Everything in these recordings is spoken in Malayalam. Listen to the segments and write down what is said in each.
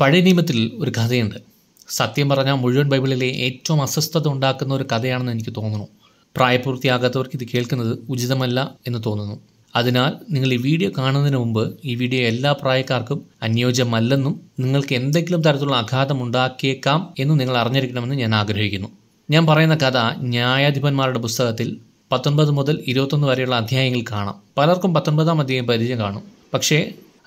പഴയ നിയമത്തിൽ ഒരു കഥയുണ്ട് സത്യം പറഞ്ഞാൽ മുഴുവൻ ബൈബിളിലെ ഏറ്റവും അസ്വസ്ഥത ഉണ്ടാക്കുന്ന ഒരു കഥയാണെന്ന് എനിക്ക് തോന്നുന്നു പ്രായപൂർത്തിയാകാത്തവർക്ക് ഇത് കേൾക്കുന്നത് ഉചിതമല്ല എന്ന് തോന്നുന്നു അതിനാൽ നിങ്ങൾ ഈ വീഡിയോ കാണുന്നതിന് മുമ്പ് ഈ വീഡിയോ എല്ലാ പ്രായക്കാർക്കും അനുയോജ്യമല്ലെന്നും നിങ്ങൾക്ക് എന്തെങ്കിലും തരത്തിലുള്ള ആഘാതം ഉണ്ടാക്കിയേക്കാം എന്നും നിങ്ങൾ അറിഞ്ഞിരിക്കണമെന്ന് ഞാൻ ആഗ്രഹിക്കുന്നു ഞാൻ പറയുന്ന കഥ ന്യായാധിപന്മാരുടെ പുസ്തകത്തിൽ പത്തൊൻപത് മുതൽ ഇരുപത്തൊന്ന് വരെയുള്ള അധ്യായങ്ങൾ കാണാം പലർക്കും പത്തൊൻപതാം അധ്യായം പരിചയം കാണും പക്ഷേ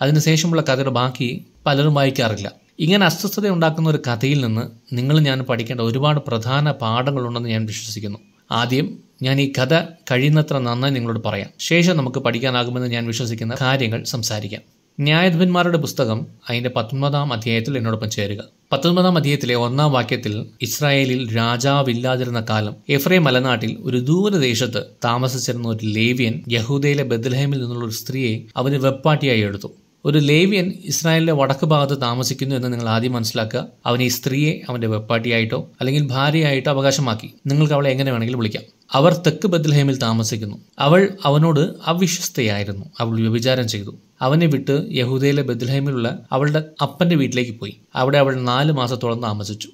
അതിനുശേഷമുള്ള കഥയുടെ ബാക്കി പലരും വായിക്കാറില്ല ഇങ്ങനെ അസ്വസ്ഥത ഉണ്ടാക്കുന്ന ഒരു കഥയിൽ നിന്ന് നിങ്ങൾ ഞാൻ പഠിക്കേണ്ട ഒരുപാട് പ്രധാന പാഠങ്ങളുണ്ടെന്ന് ഞാൻ വിശ്വസിക്കുന്നു ആദ്യം ഞാൻ ഈ കഥ കഴിയുന്നത്ര നന്നായി നിങ്ങളോട് പറയാം ശേഷം നമുക്ക് പഠിക്കാനാകുമെന്ന് ഞാൻ വിശ്വസിക്കുന്ന കാര്യങ്ങൾ സംസാരിക്കാം ന്യായാധിപന്മാരുടെ പുസ്തകം അതിന്റെ പത്തൊൻപതാം അധ്യായത്തിൽ എന്നോടൊപ്പം ചേരുക പത്തൊൻപതാം അധ്യായത്തിലെ ഒന്നാം വാക്യത്തിൽ ഇസ്രായേലിൽ രാജാവില്ലാതിരുന്ന കാലം എഫ്രൈ മലനാട്ടിൽ ഒരു ദൂരദേശത്ത് താമസിച്ചിരുന്ന ഒരു ലേവ്യൻ യഹൂദയിലെ ബദ്ലഹേമിൽ നിന്നുള്ള ഒരു സ്ത്രീയെ അവന് വെപ്പാട്ടിയായി എടുത്തു ഒരു ലേവ്യൻ ഇസ്രായേലിന്റെ വടക്ക് ഭാഗത്ത് താമസിക്കുന്നു എന്ന് നിങ്ങൾ ആദ്യം മനസ്സിലാക്കുക അവൻ ഈ സ്ത്രീയെ അവന്റെ വെപ്പാട്ടിയായിട്ടോ അല്ലെങ്കിൽ ഭാര്യയായിട്ടോ അവകാശമാക്കി നിങ്ങൾക്ക് അവളെ എങ്ങനെ വേണമെങ്കിലും വിളിക്കാം അവർ തെക്ക് ബദ്ലഹേമിൽ താമസിക്കുന്നു അവൾ അവനോട് അവിശ്വസ്തയായിരുന്നു അവൾ വ്യഭിചാരം ചെയ്തു അവനെ വിട്ട് യഹൂദയിലെ ബദ്ലഹേമിലുള്ള അവളുടെ അപ്പന്റെ വീട്ടിലേക്ക് പോയി അവിടെ അവൾ നാല് മാസത്തോളം താമസിച്ചു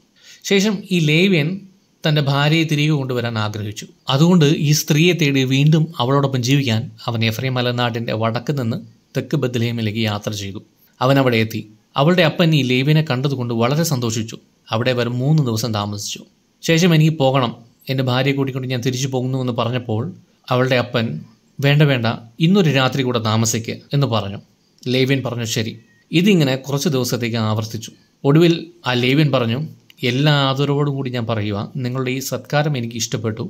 ശേഷം ഈ ലേവ്യൻ തന്റെ ഭാര്യയെ തിരികെ കൊണ്ടുവരാൻ ആഗ്രഹിച്ചു അതുകൊണ്ട് ഈ സ്ത്രീയെ തേടി വീണ്ടും അവളോടൊപ്പം ജീവിക്കാൻ അവൻ എഫ്രൈം മലനാടിന്റെ വടക്ക് നിന്ന് തെക്ക് ബദ്ലഹേമിലേക്ക് യാത്ര ചെയ്തു അവൻ അവിടെ എത്തി അവളുടെ അപ്പൻ ഈ ലേവിനെ കണ്ടതുകൊണ്ട് വളരെ സന്തോഷിച്ചു അവിടെ വരും മൂന്ന് ദിവസം താമസിച്ചു ശേഷം എനിക്ക് പോകണം എൻ്റെ ഭാര്യയെ കൂട്ടിക്കൊണ്ട് ഞാൻ തിരിച്ചു പോകുന്നു എന്ന് പറഞ്ഞപ്പോൾ അവളുടെ അപ്പൻ വേണ്ട വേണ്ട ഇന്നൊരു രാത്രി കൂടെ താമസിക്കുക എന്ന് പറഞ്ഞു ലേവ്യൻ പറഞ്ഞു ശരി ഇതിങ്ങനെ കുറച്ച് ദിവസത്തേക്ക് ആവർത്തിച്ചു ഒടുവിൽ ആ ലേവ്യൻ പറഞ്ഞു എല്ലാ ആദരവോടും കൂടി ഞാൻ പറയുക നിങ്ങളുടെ ഈ സത്കാരം എനിക്ക് ഇഷ്ടപ്പെട്ടു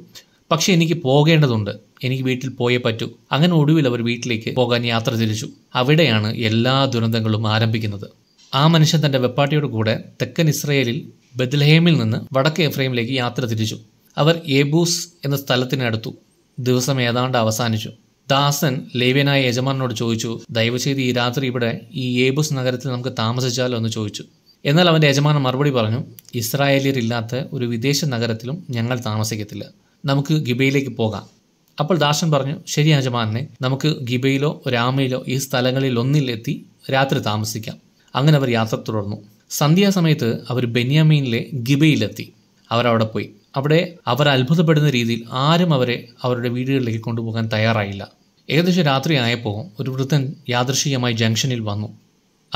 പക്ഷേ എനിക്ക് പോകേണ്ടതുണ്ട് എനിക്ക് വീട്ടിൽ പോയേ പറ്റൂ അങ്ങനെ ഒടുവിൽ അവർ വീട്ടിലേക്ക് പോകാൻ യാത്ര തിരിച്ചു അവിടെയാണ് എല്ലാ ദുരന്തങ്ങളും ആരംഭിക്കുന്നത് ആ മനുഷ്യൻ തൻ്റെ വെപ്പാട്ടിയോട് കൂടെ തെക്കൻ ഇസ്രയേലിൽ ബദ്ലഹേമിൽ നിന്ന് വടക്കേ എഫ്രൈമിലേക്ക് യാത്ര തിരിച്ചു അവർ ഏബൂസ് എന്ന സ്ഥലത്തിനടുത്തു ദിവസം ഏതാണ്ട് അവസാനിച്ചു ദാസൻ ലേവ്യനായ യജമാനോട് ചോദിച്ചു ദയവചെയ്ത് ഈ രാത്രി ഇവിടെ ഈ ഏബൂസ് നഗരത്തിൽ നമുക്ക് താമസിച്ചാലോ എന്ന് ചോദിച്ചു എന്നാൽ അവൻ്റെ യജമാനൻ മറുപടി പറഞ്ഞു ഇല്ലാത്ത ഒരു വിദേശ നഗരത്തിലും ഞങ്ങൾ താമസിക്കത്തില്ല നമുക്ക് ഗിബയിലേക്ക് പോകാം അപ്പോൾ ദാശൻ പറഞ്ഞു ശരി യജമാനെ നമുക്ക് ഗിബയിലോ രാമയിലോ ഈ സ്ഥലങ്ങളിൽ ഒന്നിലെത്തി രാത്രി താമസിക്കാം അങ്ങനെ അവർ യാത്ര തുടർന്നു സന്ധ്യാസമയത്ത് അവർ ബെന്യാമീനിലെ ഗിബയിലെത്തി അവരവിടെ പോയി അവിടെ അവർ അത്ഭുതപ്പെടുന്ന രീതിയിൽ ആരും അവരെ അവരുടെ വീടുകളിലേക്ക് കൊണ്ടുപോകാൻ തയ്യാറായില്ല ഏകദേശം രാത്രി ആയപ്പോൾ ഒരു വൃദ്ധൻ യാദൃശികമായി ജംഗ്ഷനിൽ വന്നു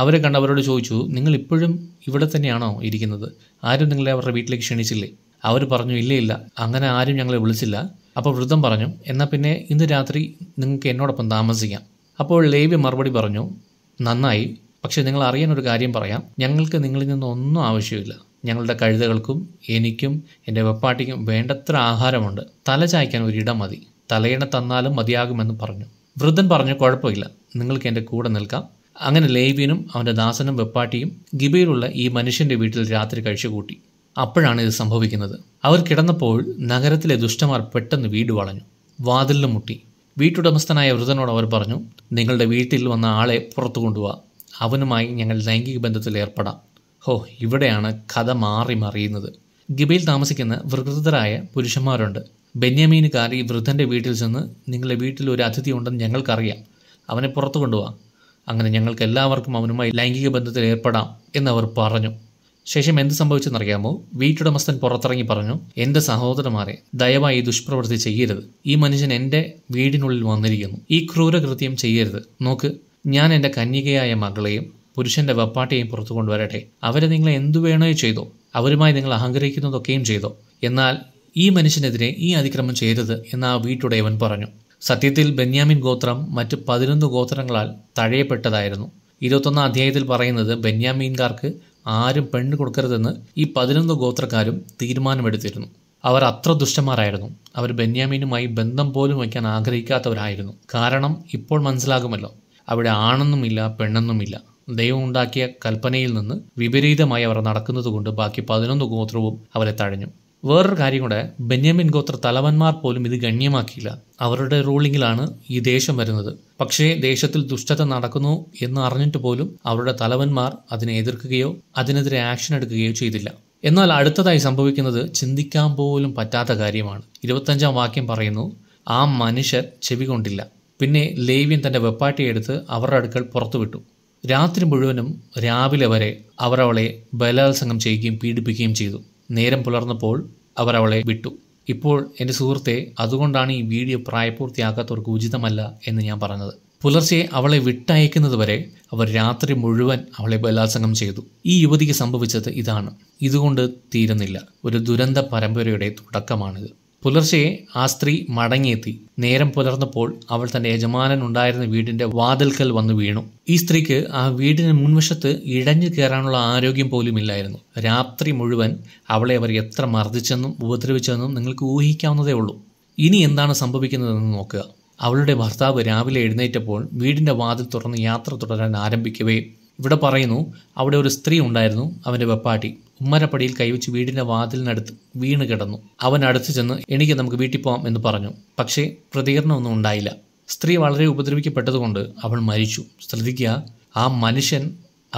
അവരെ കണ്ട് അവരോട് ചോദിച്ചു നിങ്ങൾ ഇപ്പോഴും ഇവിടെ തന്നെയാണോ ഇരിക്കുന്നത് ആരും നിങ്ങളെ അവരുടെ വീട്ടിലേക്ക് ക്ഷണിച്ചില്ലേ അവർ പറഞ്ഞു ഇല്ല ഇല്ല അങ്ങനെ ആരും ഞങ്ങളെ വിളിച്ചില്ല അപ്പോൾ വൃദ്ധം പറഞ്ഞു എന്നാൽ പിന്നെ ഇന്ന് രാത്രി നിങ്ങൾക്ക് എന്നോടൊപ്പം താമസിക്കാം അപ്പോൾ ലേവി മറുപടി പറഞ്ഞു നന്നായി പക്ഷേ നിങ്ങൾ അറിയാൻ ഒരു കാര്യം പറയാം ഞങ്ങൾക്ക് നിങ്ങളിൽ നിന്നൊന്നും ആവശ്യമില്ല ഞങ്ങളുടെ കഴുതകൾക്കും എനിക്കും എൻ്റെ വെപ്പാട്ടിക്കും വേണ്ടത്ര ആഹാരമുണ്ട് തല ചായ്ക്കാൻ ഒരിടം മതി തലയിണ തന്നാലും മതിയാകുമെന്ന് പറഞ്ഞു വൃദ്ധൻ പറഞ്ഞു കുഴപ്പമില്ല നിങ്ങൾക്ക് എൻ്റെ കൂടെ നിൽക്കാം അങ്ങനെ ലേവ്യനും അവൻ്റെ ദാസനും വെപ്പാട്ടിയും ഗിബയിലുള്ള ഈ മനുഷ്യൻ്റെ വീട്ടിൽ രാത്രി കഴിച്ചു കൂട്ടി അപ്പോഴാണ് ഇത് സംഭവിക്കുന്നത് അവർ കിടന്നപ്പോൾ നഗരത്തിലെ ദുഷ്ടന്മാർ പെട്ടെന്ന് വീട് വളഞ്ഞു വാതിലിലും മുട്ടി വീട്ടുടമസ്ഥനായ വൃതനോട് അവർ പറഞ്ഞു നിങ്ങളുടെ വീട്ടിൽ വന്ന ആളെ പുറത്തു കൊണ്ടുപോവാ അവനുമായി ഞങ്ങൾ ലൈംഗിക ബന്ധത്തിൽ ഏർപ്പെടാം ഹോ ഇവിടെയാണ് കഥ മാറി മറിയുന്നത് ഗിബയിൽ താമസിക്കുന്ന വൃദ്ധരായ പുരുഷന്മാരുണ്ട് ബെന്യാമീനുകാർ ഈ വൃദ്ധൻ്റെ വീട്ടിൽ ചെന്ന് നിങ്ങളുടെ വീട്ടിൽ ഒരു അതിഥി ഉണ്ടെന്ന് ഞങ്ങൾക്കറിയാം അവനെ പുറത്തു കൊണ്ടുപോവാം അങ്ങനെ ഞങ്ങൾക്ക് എല്ലാവർക്കും അവനുമായി ലൈംഗിക ബന്ധത്തിൽ ഏർപ്പെടാം എന്നവർ പറഞ്ഞു ശേഷം എന്ത് സംഭവിച്ചെന്നറിയാമോ വീട്ടുടമസ്ഥൻ പുറത്തിറങ്ങി പറഞ്ഞു എന്റെ സഹോദരന്മാരെ ദയവായി ഈ ദുഷ്പ്രവൃത്തി ചെയ്യരുത് ഈ മനുഷ്യൻ എന്റെ വീടിനുള്ളിൽ വന്നിരിക്കുന്നു ഈ ക്രൂരകൃത്യം ചെയ്യരുത് നോക്ക് ഞാൻ എന്റെ കന്യകയായ മകളെയും പുരുഷന്റെ വെപ്പാട്ടിയെയും പുറത്തു കൊണ്ടുവരട്ടെ അവരെ നിങ്ങൾ എന്തു വേണോ ചെയ്തോ അവരുമായി നിങ്ങൾ അഹങ്കരിക്കുന്നതൊക്കെയും ചെയ്തോ എന്നാൽ ഈ മനുഷ്യനെതിരെ ഈ അതിക്രമം ചെയ്യരുത് എന്ന് ആ വീട്ടുടയവൻ പറഞ്ഞു സത്യത്തിൽ ബെന്യാമിൻ ഗോത്രം മറ്റ് പതിനൊന്ന് ഗോത്രങ്ങളാൽ തഴയപ്പെട്ടതായിരുന്നു ഇരുപത്തൊന്നാം അധ്യായത്തിൽ പറയുന്നത് ബെന്യാമീൻകാർക്ക് ആരും പെണ്ണ് കൊടുക്കരുതെന്ന് ഈ പതിനൊന്ന് ഗോത്രക്കാരും തീരുമാനമെടുത്തിരുന്നു അവർ അത്ര ദുഷ്ടന്മാരായിരുന്നു അവർ ബെന്യാമീനുമായി ബന്ധം പോലും വയ്ക്കാൻ ആഗ്രഹിക്കാത്തവരായിരുന്നു കാരണം ഇപ്പോൾ മനസ്സിലാകുമല്ലോ അവിടെ ആണെന്നുമില്ല പെണ്ണെന്നുമില്ല ദൈവം ഉണ്ടാക്കിയ കൽപ്പനയിൽ നിന്ന് വിപരീതമായി അവർ നടക്കുന്നതുകൊണ്ട് ബാക്കി പതിനൊന്ന് ഗോത്രവും അവരെ തഴഞ്ഞു വേറൊരു കാര്യം കൂടെ ബെന്യമിൻ ഗോത്ര തലവന്മാർ പോലും ഇത് ഗണ്യമാക്കിയില്ല അവരുടെ റൂളിങ്ങിലാണ് ഈ ദേശം വരുന്നത് പക്ഷേ ദേശത്തിൽ ദുഷ്ടത നടക്കുന്നു എന്ന് അറിഞ്ഞിട്ട് പോലും അവരുടെ തലവന്മാർ അതിനെ എതിർക്കുകയോ അതിനെതിരെ ആക്ഷൻ എടുക്കുകയോ ചെയ്തില്ല എന്നാൽ അടുത്തതായി സംഭവിക്കുന്നത് ചിന്തിക്കാൻ പോലും പറ്റാത്ത കാര്യമാണ് ഇരുപത്തഞ്ചാം വാക്യം പറയുന്നു ആ മനുഷ്യർ ചെവി കൊണ്ടില്ല പിന്നെ ലേവ്യൻ തന്റെ വെപ്പാട്ടിയെടുത്ത് അവരുടെ അടുക്കൽ പുറത്തുവിട്ടു രാത്രി മുഴുവനും രാവിലെ വരെ അവർ അവളെ ബലാത്സംഗം ചെയ്യുകയും പീഡിപ്പിക്കുകയും ചെയ്തു നേരം പുലർന്നപ്പോൾ അവർ അവളെ വിട്ടു ഇപ്പോൾ എൻ്റെ സുഹൃത്തെ അതുകൊണ്ടാണ് ഈ വീഡിയോ പ്രായപൂർത്തിയാക്കാത്തവർക്ക് ഉചിതമല്ല എന്ന് ഞാൻ പറഞ്ഞത് പുലർച്ചെ അവളെ വിട്ടയക്കുന്നതുവരെ അവർ രാത്രി മുഴുവൻ അവളെ ബലാത്സംഗം ചെയ്തു ഈ യുവതിക്ക് സംഭവിച്ചത് ഇതാണ് ഇതുകൊണ്ട് തീരുന്നില്ല ഒരു ദുരന്ത പരമ്പരയുടെ തുടക്കമാണിത് പുലർച്ചെ ആ സ്ത്രീ മടങ്ങിയെത്തി നേരം പുലർന്നപ്പോൾ അവൾ തന്റെ യജമാനൻ ഉണ്ടായിരുന്ന വീടിന്റെ വാതിൽക്കൽ വന്നു വീണു ഈ സ്ത്രീക്ക് ആ വീടിന് മുൻവശത്ത് ഇഴഞ്ഞു കയറാനുള്ള ആരോഗ്യം പോലും ഇല്ലായിരുന്നു രാത്രി മുഴുവൻ അവളെ അവർ എത്ര മർദ്ദിച്ചെന്നും ഉപദ്രവിച്ചെന്നും നിങ്ങൾക്ക് ഊഹിക്കാവുന്നതേ ഉള്ളൂ ഇനി എന്താണ് സംഭവിക്കുന്നതെന്ന് നോക്കുക അവളുടെ ഭർത്താവ് രാവിലെ എഴുന്നേറ്റപ്പോൾ വീടിന്റെ വാതിൽ തുറന്ന് യാത്ര തുടരാൻ ആരംഭിക്കുകയും ഇവിടെ പറയുന്നു അവിടെ ഒരു സ്ത്രീ ഉണ്ടായിരുന്നു അവന്റെ വെപ്പാട്ടി ഉമ്മരപ്പടിയിൽ കൈവച്ച് വീടിന്റെ വാതിലിനടുത്ത് വീണ് കിടന്നു അവൻ അടുത്തു ചെന്ന് എനിക്ക് നമുക്ക് വീട്ടിൽ പോവാം എന്ന് പറഞ്ഞു പക്ഷേ പ്രതികരണമൊന്നും ഉണ്ടായില്ല സ്ത്രീ വളരെ ഉപദ്രവിക്കപ്പെട്ടതുകൊണ്ട് അവൾ മരിച്ചു ശ്രദ്ധിക്കുക ആ മനുഷ്യൻ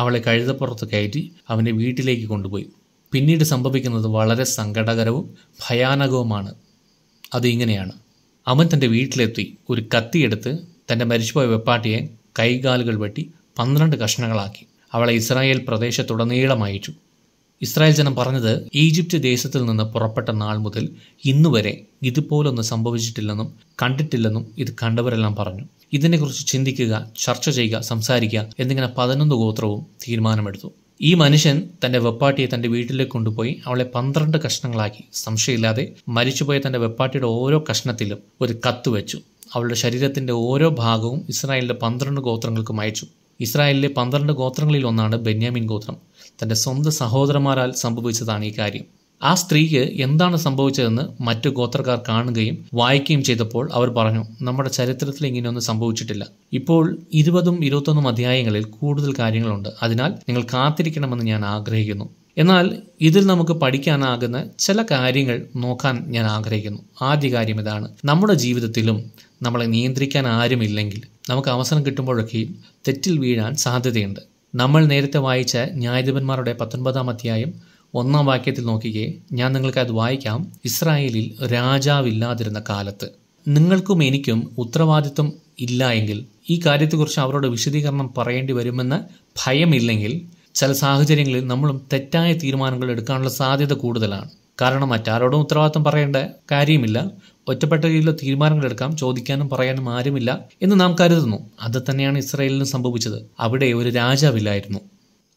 അവളെ കഴുതപ്പുറത്ത് കയറ്റി അവൻ്റെ വീട്ടിലേക്ക് കൊണ്ടുപോയി പിന്നീട് സംഭവിക്കുന്നത് വളരെ സങ്കടകരവും ഭയാനകവുമാണ് അത് ഇങ്ങനെയാണ് അവൻ തൻ്റെ വീട്ടിലെത്തി ഒരു കത്തിയെടുത്ത് തൻ്റെ മരിച്ചുപോയ വെപ്പാട്ടിയെ കൈകാലുകൾ വെട്ടി പന്ത്രണ്ട് കഷ്ണങ്ങളാക്കി അവളെ ഇസ്രായേൽ പ്രദേശത്തുടനീളം അയച്ചു ഇസ്രായേൽ ജനം പറഞ്ഞത് ഈജിപ്റ്റ് ദേശത്തിൽ നിന്ന് പുറപ്പെട്ട നാൾ മുതൽ ഇന്നുവരെ ഇതുപോലൊന്നും സംഭവിച്ചിട്ടില്ലെന്നും കണ്ടിട്ടില്ലെന്നും ഇത് കണ്ടവരെല്ലാം പറഞ്ഞു ഇതിനെക്കുറിച്ച് ചിന്തിക്കുക ചർച്ച ചെയ്യുക സംസാരിക്കുക എന്നിങ്ങനെ പതിനൊന്ന് ഗോത്രവും തീരുമാനമെടുത്തു ഈ മനുഷ്യൻ തന്റെ വെപ്പാട്ടിയെ തന്റെ വീട്ടിലേക്ക് കൊണ്ടുപോയി അവളെ പന്ത്രണ്ട് കഷ്ണങ്ങളാക്കി സംശയമില്ലാതെ മരിച്ചുപോയ തന്റെ വെപ്പാട്ടിയുടെ ഓരോ കഷ്ണത്തിലും ഒരു കത്ത് വെച്ചു അവളുടെ ശരീരത്തിന്റെ ഓരോ ഭാഗവും ഇസ്രായേലിന്റെ പന്ത്രണ്ട് ഗോത്രങ്ങൾക്കും അയച്ചു ഇസ്രായേലിലെ പന്ത്രണ്ട് ഗോത്രങ്ങളിൽ ഒന്നാണ് ബെന്യാമിൻ ഗോത്രം തന്റെ സ്വന്തം സഹോദരന്മാരാൽ സംഭവിച്ചതാണ് ഈ കാര്യം ആ സ്ത്രീക്ക് എന്താണ് സംഭവിച്ചതെന്ന് മറ്റു ഗോത്രക്കാർ കാണുകയും വായിക്കുകയും ചെയ്തപ്പോൾ അവർ പറഞ്ഞു നമ്മുടെ ചരിത്രത്തിൽ ഇങ്ങനെയൊന്നും സംഭവിച്ചിട്ടില്ല ഇപ്പോൾ ഇരുപതും ഇരുപത്തൊന്നും അധ്യായങ്ങളിൽ കൂടുതൽ കാര്യങ്ങളുണ്ട് അതിനാൽ നിങ്ങൾ കാത്തിരിക്കണമെന്ന് ഞാൻ ആഗ്രഹിക്കുന്നു എന്നാൽ ഇതിൽ നമുക്ക് പഠിക്കാനാകുന്ന ചില കാര്യങ്ങൾ നോക്കാൻ ഞാൻ ആഗ്രഹിക്കുന്നു ആദ്യ കാര്യം ഇതാണ് നമ്മുടെ ജീവിതത്തിലും നമ്മളെ നിയന്ത്രിക്കാൻ ആരുമില്ലെങ്കിൽ നമുക്ക് അവസരം കിട്ടുമ്പോഴൊക്കെയും തെറ്റിൽ വീഴാൻ സാധ്യതയുണ്ട് നമ്മൾ നേരത്തെ വായിച്ച ന്യായാധിപന്മാരുടെ പത്തൊൻപതാം അധ്യായം ഒന്നാം വാക്യത്തിൽ നോക്കുകയെ ഞാൻ നിങ്ങൾക്ക് അത് വായിക്കാം ഇസ്രായേലിൽ രാജാവില്ലാതിരുന്ന കാലത്ത് നിങ്ങൾക്കും എനിക്കും ഉത്തരവാദിത്വം ഇല്ല എങ്കിൽ ഈ കാര്യത്തെക്കുറിച്ച് അവരോട് വിശദീകരണം പറയേണ്ടി വരുമെന്ന് ഭയമില്ലെങ്കിൽ ചില സാഹചര്യങ്ങളിൽ നമ്മളും തെറ്റായ തീരുമാനങ്ങൾ എടുക്കാനുള്ള സാധ്യത കൂടുതലാണ് കാരണം മറ്റാരോടും ഉത്തരവാദിത്വം പറയേണ്ട കാര്യമില്ല ഒറ്റപ്പെട്ട രീതിയിലുള്ള തീരുമാനങ്ങളെടുക്കാം ചോദിക്കാനും പറയാനും ആരുമില്ല എന്ന് നാം കരുതുന്നു അത് തന്നെയാണ് ഇസ്രയേലിനും സംഭവിച്ചത് അവിടെ ഒരു രാജാവില്ലായിരുന്നു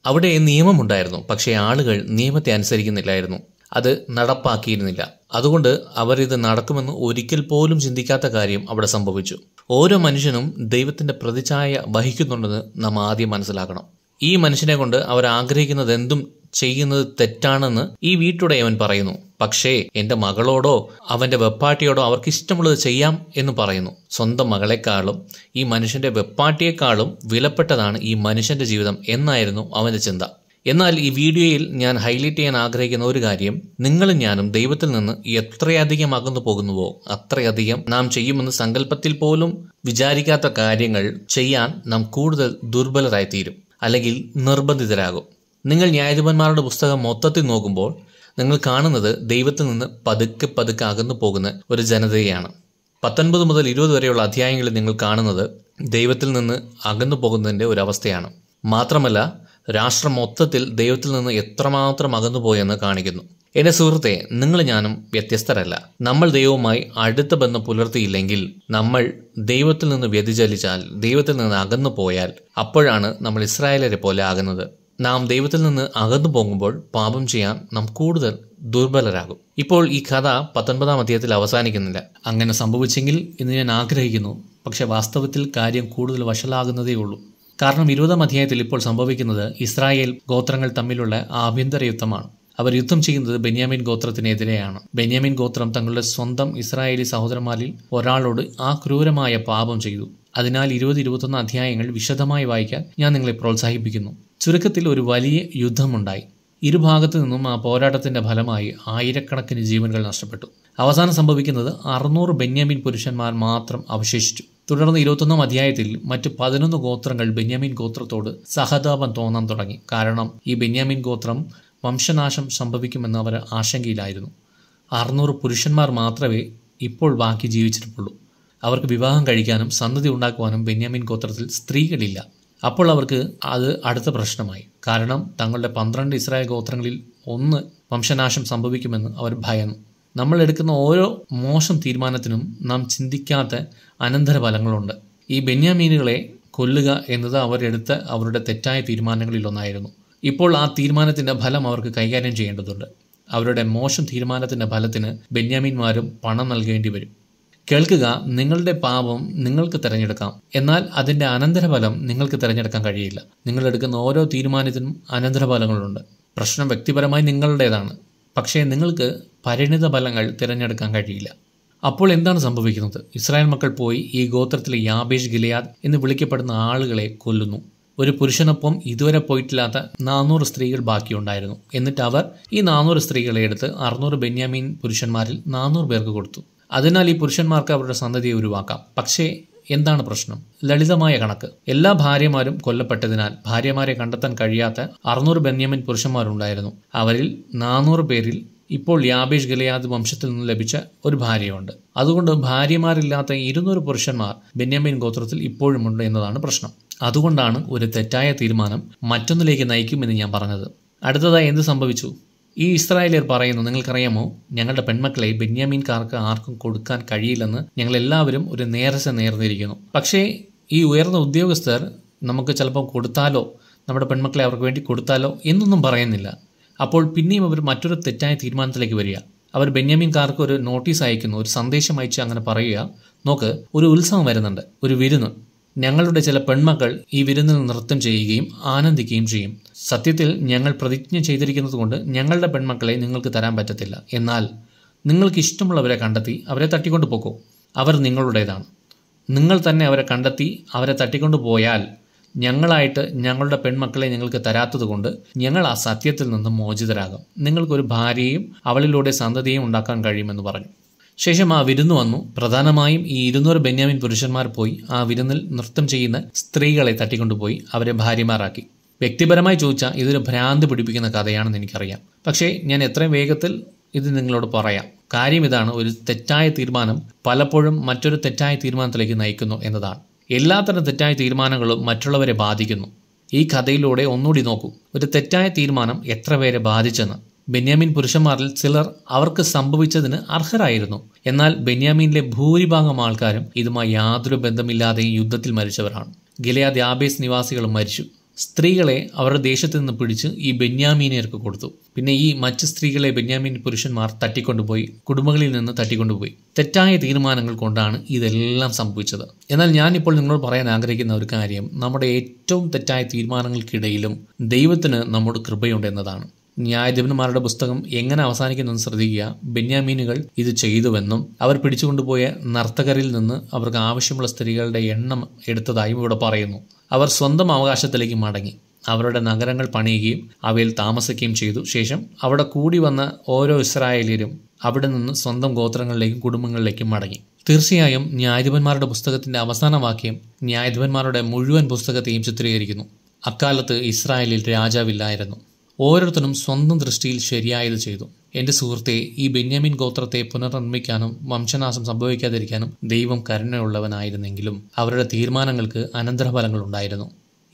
അവിടെ നിയമമുണ്ടായിരുന്നു പക്ഷേ ആളുകൾ നിയമത്തെ അനുസരിക്കുന്നില്ലായിരുന്നു അത് നടപ്പാക്കിയിരുന്നില്ല അതുകൊണ്ട് അവരിത് നടക്കുമെന്ന് ഒരിക്കൽ പോലും ചിന്തിക്കാത്ത കാര്യം അവിടെ സംഭവിച്ചു ഓരോ മനുഷ്യനും ദൈവത്തിന്റെ പ്രതിച്ഛായ വഹിക്കുന്നുണ്ടെന്ന് നാം ആദ്യം മനസ്സിലാക്കണം ഈ മനുഷ്യനെ കൊണ്ട് അവർ ആഗ്രഹിക്കുന്നത് എന്തും ചെയ്യുന്നത് തെറ്റാണെന്ന് ഈ വീട്ടുടയവൻ പറയുന്നു പക്ഷേ എൻ്റെ മകളോടോ അവന്റെ വെപ്പാട്ടിയോടോ അവർക്ക് ഇഷ്ടമുള്ളത് ചെയ്യാം എന്ന് പറയുന്നു സ്വന്തം മകളെക്കാളും ഈ മനുഷ്യൻ്റെ വെപ്പാട്ടിയെക്കാളും വിലപ്പെട്ടതാണ് ഈ മനുഷ്യൻ്റെ ജീവിതം എന്നായിരുന്നു അവന്റെ ചിന്ത എന്നാൽ ഈ വീഡിയോയിൽ ഞാൻ ഹൈലൈറ്റ് ചെയ്യാൻ ആഗ്രഹിക്കുന്ന ഒരു കാര്യം നിങ്ങളും ഞാനും ദൈവത്തിൽ നിന്ന് എത്രയധികം അകന്നു പോകുന്നുവോ അത്രയധികം നാം ചെയ്യുമെന്ന് സങ്കല്പത്തിൽ പോലും വിചാരിക്കാത്ത കാര്യങ്ങൾ ചെയ്യാൻ നാം കൂടുതൽ ദുർബലരായിത്തീരും അല്ലെങ്കിൽ നിർബന്ധിതരാകും നിങ്ങൾ ന്യായാധിപന്മാരുടെ പുസ്തകം മൊത്തത്തിൽ നോക്കുമ്പോൾ നിങ്ങൾ കാണുന്നത് ദൈവത്തിൽ നിന്ന് പതുക്കെ പതുക്കെ അകന്നു പോകുന്ന ഒരു ജനതയാണ് പത്തൊൻപത് മുതൽ ഇരുപത് വരെയുള്ള അധ്യായങ്ങളിൽ നിങ്ങൾ കാണുന്നത് ദൈവത്തിൽ നിന്ന് അകന്നു പോകുന്നതിൻ്റെ അവസ്ഥയാണ് മാത്രമല്ല രാഷ്ട്രം മൊത്തത്തിൽ ദൈവത്തിൽ നിന്ന് എത്രമാത്രം അകന്നു പോയെന്ന് കാണിക്കുന്നു എന്റെ സുഹൃത്തെ നിങ്ങൾ ഞാനും വ്യത്യസ്തരല്ല നമ്മൾ ദൈവവുമായി അടുത്ത ബന്ധം പുലർത്തിയില്ലെങ്കിൽ നമ്മൾ ദൈവത്തിൽ നിന്ന് വ്യതിചലിച്ചാൽ ദൈവത്തിൽ നിന്ന് അകന്നു പോയാൽ അപ്പോഴാണ് നമ്മൾ ഇസ്രായേലരെ പോലെ ആകുന്നത് നാം ദൈവത്തിൽ നിന്ന് അകന്നു പോകുമ്പോൾ പാപം ചെയ്യാൻ നാം കൂടുതൽ ദുർബലരാകും ഇപ്പോൾ ഈ കഥ പത്തൊൻപതാം അധ്യായത്തിൽ അവസാനിക്കുന്നില്ല അങ്ങനെ സംഭവിച്ചെങ്കിൽ എന്ന് ഞാൻ ആഗ്രഹിക്കുന്നു പക്ഷെ വാസ്തവത്തിൽ കാര്യം കൂടുതൽ വഷളാകുന്നതേ ഉള്ളൂ കാരണം ഇരുപതാം അധ്യായത്തിൽ ഇപ്പോൾ സംഭവിക്കുന്നത് ഇസ്രായേൽ ഗോത്രങ്ങൾ തമ്മിലുള്ള ആഭ്യന്തര യുദ്ധമാണ് അവർ യുദ്ധം ചെയ്യുന്നത് ബെന്യാമിൻ ഗോത്രത്തിനെതിരെയാണ് ബെന്യാമിൻ ഗോത്രം തങ്ങളുടെ സ്വന്തം ഇസ്രായേലി സഹോദരന്മാരിൽ ഒരാളോട് ആ ക്രൂരമായ പാപം ചെയ്തു അതിനാൽ ഇരുപത് ഇരുപത്തൊന്ന് അധ്യായങ്ങൾ വിശദമായി വായിക്കാൻ ഞാൻ നിങ്ങളെ പ്രോത്സാഹിപ്പിക്കുന്നു ചുരുക്കത്തിൽ ഒരു വലിയ യുദ്ധമുണ്ടായി ഇരുഭാഗത്തു നിന്നും ആ പോരാട്ടത്തിന്റെ ഫലമായി ആയിരക്കണക്കിന് ജീവനുകൾ നഷ്ടപ്പെട്ടു അവസാനം സംഭവിക്കുന്നത് അറുന്നൂറ് ബെന്യാമിൻ പുരുഷന്മാർ മാത്രം അവശേഷിച്ചു തുടർന്ന് ഇരുപത്തൊന്നാം അധ്യായത്തിൽ മറ്റ് പതിനൊന്ന് ഗോത്രങ്ങൾ ബെന്യാമിൻ ഗോത്രത്തോട് സഹതാപം തോന്നാൻ തുടങ്ങി കാരണം ഈ ബെന്യാമിൻ ഗോത്രം വംശനാശം സംഭവിക്കുമെന്ന് അവർ ആശങ്കയിലായിരുന്നു അറുന്നൂറ് പുരുഷന്മാർ മാത്രമേ ഇപ്പോൾ ബാക്കി ജീവിച്ചിട്ടുള്ളൂ അവർക്ക് വിവാഹം കഴിക്കാനും സന്തതി ഉണ്ടാക്കുവാനും ബെന്യാമിൻ ഗോത്രത്തിൽ സ്ത്രീകളില്ല അപ്പോൾ അവർക്ക് അത് അടുത്ത പ്രശ്നമായി കാരണം തങ്ങളുടെ പന്ത്രണ്ട് ഇസ്രായേൽ ഗോത്രങ്ങളിൽ ഒന്ന് വംശനാശം സംഭവിക്കുമെന്ന് അവർ ഭയന്നു നമ്മൾ എടുക്കുന്ന ഓരോ മോശം തീരുമാനത്തിനും നാം ചിന്തിക്കാത്ത അനന്തരഫലങ്ങളുണ്ട് ഈ ബെന്യാമീനുകളെ കൊല്ലുക എന്നത് അവരെടുത്ത അവരുടെ തെറ്റായ തീരുമാനങ്ങളിലൊന്നായിരുന്നു ഇപ്പോൾ ആ തീരുമാനത്തിൻ്റെ ഫലം അവർക്ക് കൈകാര്യം ചെയ്യേണ്ടതുണ്ട് അവരുടെ മോശം തീരുമാനത്തിൻ്റെ ഫലത്തിന് ബെന്യാമീന്മാരും പണം നൽകേണ്ടി വരും കേൾക്കുക നിങ്ങളുടെ പാപം നിങ്ങൾക്ക് തിരഞ്ഞെടുക്കാം എന്നാൽ അതിൻ്റെ അനന്തരഫലം നിങ്ങൾക്ക് തിരഞ്ഞെടുക്കാൻ കഴിയില്ല നിങ്ങൾ എടുക്കുന്ന ഓരോ തീരുമാനത്തിനും അനന്തരഫലങ്ങളുണ്ട് പ്രശ്നം വ്യക്തിപരമായി നിങ്ങളുടേതാണ് പക്ഷേ നിങ്ങൾക്ക് പരിണിത ഫലങ്ങൾ തിരഞ്ഞെടുക്കാൻ കഴിയില്ല അപ്പോൾ എന്താണ് സംഭവിക്കുന്നത് ഇസ്രായേൽ മക്കൾ പോയി ഈ ഗോത്രത്തിലെ യാബേഷ് ഗിലയാദ് എന്ന് വിളിക്കപ്പെടുന്ന ആളുകളെ കൊല്ലുന്നു ഒരു പുരുഷനൊപ്പം ഇതുവരെ പോയിട്ടില്ലാത്ത നാനൂറ് സ്ത്രീകൾ ബാക്കിയുണ്ടായിരുന്നു എന്നിട്ട് അവർ ഈ നാനൂറ് സ്ത്രീകളെ എടുത്ത് അറുന്നൂറ് ബെന്യാമീൻ പുരുഷന്മാരിൽ നാനൂറ് പേർക്ക് കൊടുത്തു അതിനാൽ ഈ പുരുഷന്മാർക്ക് അവരുടെ സന്തതിയെ ഒഴിവാക്കാം പക്ഷേ എന്താണ് പ്രശ്നം ലളിതമായ കണക്ക് എല്ലാ ഭാര്യമാരും കൊല്ലപ്പെട്ടതിനാൽ ഭാര്യമാരെ കണ്ടെത്താൻ കഴിയാത്ത അറുന്നൂറ് ബെന്യാമിൻ പുരുഷന്മാരുണ്ടായിരുന്നു അവരിൽ നാനൂറ് പേരിൽ ഇപ്പോൾ യാബേഷ് ഗലയാദ് വംശത്തിൽ നിന്ന് ലഭിച്ച ഒരു ഭാര്യയുണ്ട് അതുകൊണ്ട് ഭാര്യമാരില്ലാത്ത ഇരുന്നൂറ് പുരുഷന്മാർ ബെന്യാമിൻ ഗോത്രത്തിൽ ഇപ്പോഴുമുണ്ട് എന്നതാണ് പ്രശ്നം അതുകൊണ്ടാണ് ഒരു തെറ്റായ തീരുമാനം മറ്റൊന്നിലേക്ക് നയിക്കുമെന്ന് ഞാൻ പറഞ്ഞത് അടുത്തതായി എന്ത് സംഭവിച്ചു ഈ ഇസ്രായേലിയർ പറയുന്നു നിങ്ങൾക്കറിയാമോ ഞങ്ങളുടെ പെൺമക്കളെ ബെന്യാമീൻകാർക്ക് ആർക്കും കൊടുക്കാൻ കഴിയില്ലെന്ന് ഞങ്ങൾ എല്ലാവരും ഒരു നേരസ നേർന്നിരിക്കുന്നു പക്ഷേ ഈ ഉയർന്ന ഉദ്യോഗസ്ഥർ നമുക്ക് ചിലപ്പോൾ കൊടുത്താലോ നമ്മുടെ പെൺമക്കളെ അവർക്ക് വേണ്ടി കൊടുത്താലോ എന്നൊന്നും പറയുന്നില്ല അപ്പോൾ പിന്നെയും അവർ മറ്റൊരു തെറ്റായ തീരുമാനത്തിലേക്ക് വരിക അവർ ബെന്യാമീൻകാർക്ക് ഒരു നോട്ടീസ് അയക്കുന്നു ഒരു സന്ദേശം അയച്ച് അങ്ങനെ പറയുക നോക്ക് ഒരു ഉത്സവം വരുന്നുണ്ട് ഒരു വിരുന്ന് ഞങ്ങളുടെ ചില പെൺമക്കൾ ഈ വിരുന്നിൽ നൃത്തം ചെയ്യുകയും ആനന്ദിക്കുകയും ചെയ്യും സത്യത്തിൽ ഞങ്ങൾ പ്രതിജ്ഞ ചെയ്തിരിക്കുന്നതുകൊണ്ട് ഞങ്ങളുടെ പെൺമക്കളെ നിങ്ങൾക്ക് തരാൻ പറ്റത്തില്ല എന്നാൽ നിങ്ങൾക്ക് ഇഷ്ടമുള്ളവരെ കണ്ടെത്തി അവരെ തട്ടിക്കൊണ്ടു പോകൂ അവർ നിങ്ങളുടേതാണ് നിങ്ങൾ തന്നെ അവരെ കണ്ടെത്തി അവരെ തട്ടിക്കൊണ്ടു പോയാൽ ഞങ്ങളായിട്ട് ഞങ്ങളുടെ പെൺമക്കളെ നിങ്ങൾക്ക് തരാത്തതുകൊണ്ട് ഞങ്ങൾ ആ സത്യത്തിൽ നിന്നും മോചിതരാകും നിങ്ങൾക്കൊരു ഭാര്യയും അവളിലൂടെ സന്തതിയും ഉണ്ടാക്കാൻ കഴിയുമെന്ന് പറഞ്ഞു ശേഷം ആ വിരുന്ന് വന്നു പ്രധാനമായും ഈ ഇരുന്നൂറ് ബെന്യാമിൻ പുരുഷന്മാർ പോയി ആ വിരുന്നിൽ നൃത്തം ചെയ്യുന്ന സ്ത്രീകളെ തട്ടിക്കൊണ്ടുപോയി അവരെ ഭാര്യമാരാക്കി വ്യക്തിപരമായി ചോദിച്ചാൽ ഇതൊരു ഭ്രാന്ത് പിടിപ്പിക്കുന്ന കഥയാണെന്ന് എനിക്കറിയാം പക്ഷേ ഞാൻ എത്രയും വേഗത്തിൽ ഇത് നിങ്ങളോട് പറയാം കാര്യം ഇതാണ് ഒരു തെറ്റായ തീരുമാനം പലപ്പോഴും മറ്റൊരു തെറ്റായ തീരുമാനത്തിലേക്ക് നയിക്കുന്നു എന്നതാണ് എല്ലാത്തരം തെറ്റായ തീരുമാനങ്ങളും മറ്റുള്ളവരെ ബാധിക്കുന്നു ഈ കഥയിലൂടെ ഒന്നുകൂടി നോക്കൂ ഒരു തെറ്റായ തീരുമാനം എത്ര പേരെ ബാധിച്ചെന്ന് ബെന്യാമിൻ പുരുഷന്മാരിൽ ചിലർ അവർക്ക് സംഭവിച്ചതിന് അർഹരായിരുന്നു എന്നാൽ ബെന്യാമിനിലെ ഭൂരിഭാഗം ആൾക്കാരും ഇതുമായി യാതൊരു ബന്ധമില്ലാതെയും യുദ്ധത്തിൽ മരിച്ചവരാണ് ഗിലയാദ് ആബേസ് നിവാസികളും മരിച്ചു സ്ത്രീകളെ അവരുടെ ദേശത്ത് നിന്ന് പിടിച്ച് ഈ ബെന്യാമീനിയർക്ക് കൊടുത്തു പിന്നെ ഈ മറ്റ് സ്ത്രീകളെ ബെന്യാമീൻ പുരുഷന്മാർ തട്ടിക്കൊണ്ടുപോയി കുടുംബങ്ങളിൽ നിന്ന് തട്ടിക്കൊണ്ടുപോയി തെറ്റായ തീരുമാനങ്ങൾ കൊണ്ടാണ് ഇതെല്ലാം സംഭവിച്ചത് എന്നാൽ ഞാനിപ്പോൾ നിങ്ങളോട് പറയാൻ ആഗ്രഹിക്കുന്ന ഒരു കാര്യം നമ്മുടെ ഏറ്റവും തെറ്റായ തീരുമാനങ്ങൾക്കിടയിലും ദൈവത്തിന് നമ്മുടെ കൃപയുണ്ട് എന്നതാണ് ന്യായാധിപന്മാരുടെ പുസ്തകം എങ്ങനെ അവസാനിക്കുന്നെന്ന് ശ്രദ്ധിക്കുക ബെന്യാമീനുകൾ ഇത് ചെയ്തുവെന്നും അവർ പിടിച്ചുകൊണ്ടുപോയ നർത്തകരിൽ നിന്ന് അവർക്ക് ആവശ്യമുള്ള സ്ത്രീകളുടെ എണ്ണം എടുത്തതായും ഇവിടെ പറയുന്നു അവർ സ്വന്തം അവകാശത്തിലേക്ക് മടങ്ങി അവരുടെ നഗരങ്ങൾ പണിയുകയും അവയിൽ താമസിക്കുകയും ചെയ്തു ശേഷം അവിടെ കൂടി വന്ന ഓരോ ഇസ്രായേലിയരും അവിടെ നിന്ന് സ്വന്തം ഗോത്രങ്ങളിലേക്കും കുടുംബങ്ങളിലേക്കും മടങ്ങി തീർച്ചയായും ന്യായാധിപന്മാരുടെ പുസ്തകത്തിന്റെ അവസാന വാക്യം ന്യായാധിപന്മാരുടെ മുഴുവൻ പുസ്തകത്തെയും ചിത്രീകരിക്കുന്നു അക്കാലത്ത് ഇസ്രായേലിൽ രാജാവില്ലായിരുന്നു ഓരോരുത്തരും സ്വന്തം ദൃഷ്ടിയിൽ ശരിയായത് ചെയ്തു എൻ്റെ സുഹൃത്തെ ഈ ബെന്യാമിൻ ഗോത്രത്തെ പുനർനിർമ്മിക്കാനും വംശനാശം സംഭവിക്കാതിരിക്കാനും ദൈവം കരുണയുള്ളവനായിരുന്നെങ്കിലും അവരുടെ തീരുമാനങ്ങൾക്ക് അനന്തരഫലങ്ങൾ ഉണ്ടായിരുന്നു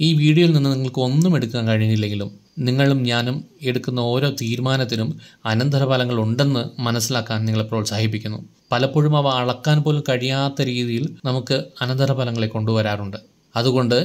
ഈ വീഡിയോയിൽ നിന്ന് നിങ്ങൾക്ക് ഒന്നും എടുക്കാൻ കഴിഞ്ഞില്ലെങ്കിലും നിങ്ങളും ഞാനും എടുക്കുന്ന ഓരോ തീരുമാനത്തിനും അനന്തരഫലങ്ങൾ ഉണ്ടെന്ന് മനസ്സിലാക്കാൻ നിങ്ങളെ പ്രോത്സാഹിപ്പിക്കുന്നു പലപ്പോഴും അവ അളക്കാൻ പോലും കഴിയാത്ത രീതിയിൽ നമുക്ക് അനന്തരഫലങ്ങളെ കൊണ്ടുവരാറുണ്ട് അതുകൊണ്ട്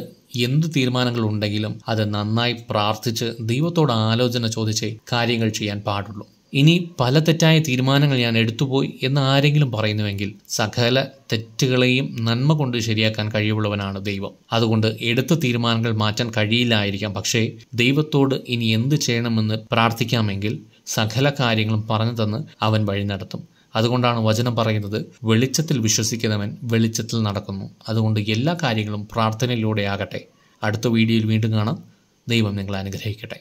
എന്ത് തീരുമാനങ്ങൾ ഉണ്ടെങ്കിലും അത് നന്നായി പ്രാർത്ഥിച്ച് ദൈവത്തോട് ആലോചന ചോദിച്ച് കാര്യങ്ങൾ ചെയ്യാൻ പാടുള്ളൂ ഇനി പല തെറ്റായ തീരുമാനങ്ങൾ ഞാൻ എടുത്തുപോയി എന്ന് ആരെങ്കിലും പറയുന്നുവെങ്കിൽ സകല തെറ്റുകളെയും നന്മ കൊണ്ട് ശരിയാക്കാൻ കഴിവുള്ളവനാണ് ദൈവം അതുകൊണ്ട് എടുത്ത തീരുമാനങ്ങൾ മാറ്റാൻ കഴിയില്ലായിരിക്കാം പക്ഷേ ദൈവത്തോട് ഇനി എന്ത് ചെയ്യണമെന്ന് പ്രാർത്ഥിക്കാമെങ്കിൽ സകല കാര്യങ്ങളും പറഞ്ഞു തന്ന് അവൻ വഴി നടത്തും അതുകൊണ്ടാണ് വചനം പറയുന്നത് വെളിച്ചത്തിൽ വിശ്വസിക്കുന്നവൻ വെളിച്ചത്തിൽ നടക്കുന്നു അതുകൊണ്ട് എല്ലാ കാര്യങ്ങളും പ്രാർത്ഥനയിലൂടെ ആകട്ടെ അടുത്ത വീഡിയോയിൽ വീണ്ടും കാണാം ദൈവം നിങ്ങളെ അനുഗ്രഹിക്കട്ടെ